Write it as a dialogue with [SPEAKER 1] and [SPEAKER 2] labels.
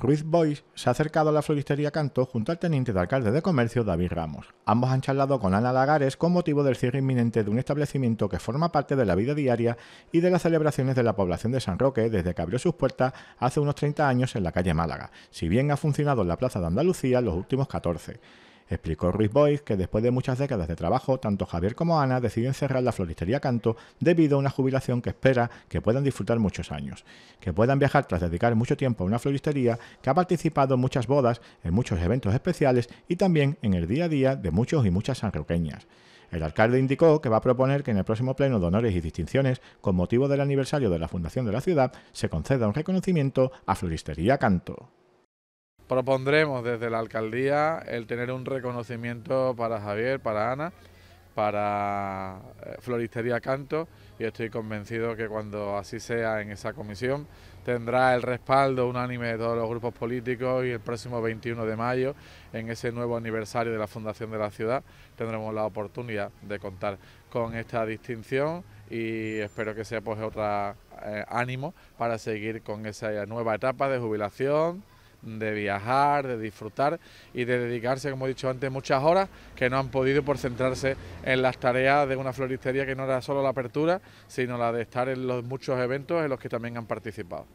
[SPEAKER 1] Ruiz Boyce se ha acercado a la floristería Canto junto al teniente de alcalde de comercio David Ramos. Ambos han charlado con Ana Lagares con motivo del cierre inminente de un establecimiento que forma parte de la vida diaria y de las celebraciones de la población de San Roque desde que abrió sus puertas hace unos 30 años en la calle Málaga, si bien ha funcionado en la Plaza de Andalucía los últimos 14. Explicó Ruiz Boyce que después de muchas décadas de trabajo, tanto Javier como Ana deciden cerrar la floristería Canto debido a una jubilación que espera que puedan disfrutar muchos años, que puedan viajar tras dedicar mucho tiempo a una floristería que ha participado en muchas bodas, en muchos eventos especiales y también en el día a día de muchos y muchas sanroqueñas. El alcalde indicó que va a proponer que en el próximo pleno de honores y distinciones, con motivo del aniversario de la fundación de la ciudad, se conceda un reconocimiento a Floristería Canto.
[SPEAKER 2] Propondremos desde la alcaldía el tener un reconocimiento para Javier, para Ana, para eh, Floristería Canto y estoy convencido que cuando así sea en esa comisión tendrá el respaldo unánime de todos los grupos políticos y el próximo 21 de mayo, en ese nuevo aniversario de la Fundación de la Ciudad, tendremos la oportunidad de contar con esta distinción y espero que sea pues otra eh, ánimo para seguir con esa nueva etapa de jubilación, de viajar, de disfrutar y de dedicarse, como he dicho antes, muchas horas que no han podido por centrarse en las tareas de una floristería que no era solo la apertura, sino la de estar en los muchos eventos en los que también han participado.